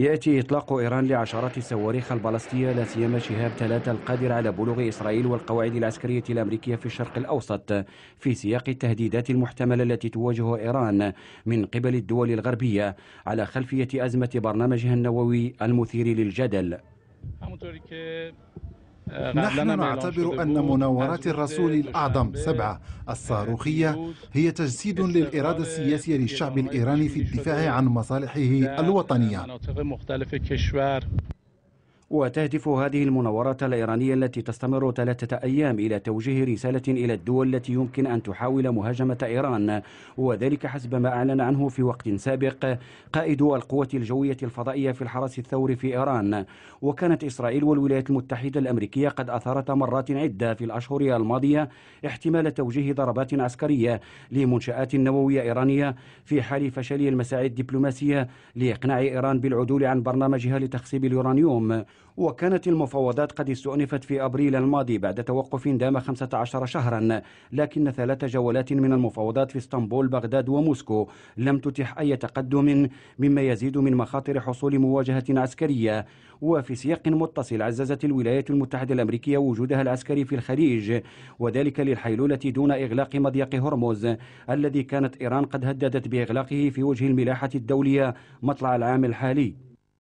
يأتي إطلاق إيران لعشرات الصواريخ البالستية لا سيما شهاب ثلاثة القادر على بلوغ إسرائيل والقواعد العسكرية الأمريكية في الشرق الأوسط في سياق التهديدات المحتملة التي تواجه إيران من قبل الدول الغربية على خلفية أزمة برنامجها النووي المثير للجدل نحن نعتبر أن مناورات الرسول الأعظم سبعة الصاروخية هي تجسيد للإرادة السياسية للشعب الإيراني في الدفاع عن مصالحه الوطنية وتهدف هذه المناورات الإيرانية التي تستمر ثلاثة أيام إلى توجيه رسالة إلى الدول التي يمكن أن تحاول مهاجمة إيران وذلك حسب ما أعلن عنه في وقت سابق قائد القوة الجوية الفضائية في الحرس الثوري في إيران وكانت إسرائيل والولايات المتحدة الأمريكية قد أثارت مرات عدة في الأشهر الماضية احتمال توجيه ضربات عسكرية لمنشآت نووية إيرانية في حال فشل المساعي الدبلوماسية لإقناع إيران بالعدول عن برنامجها لتخصيب اليورانيوم وكانت المفاوضات قد استؤنفت في أبريل الماضي بعد توقف دام 15 شهرا لكن ثلاث جولات من المفاوضات في اسطنبول بغداد وموسكو لم تتح أي تقدم مما يزيد من مخاطر حصول مواجهة عسكرية وفي سياق متصل عززت الولايات المتحدة الأمريكية وجودها العسكري في الخليج وذلك للحيلولة دون إغلاق مضيق هرمز الذي كانت إيران قد هددت بإغلاقه في وجه الملاحة الدولية مطلع العام الحالي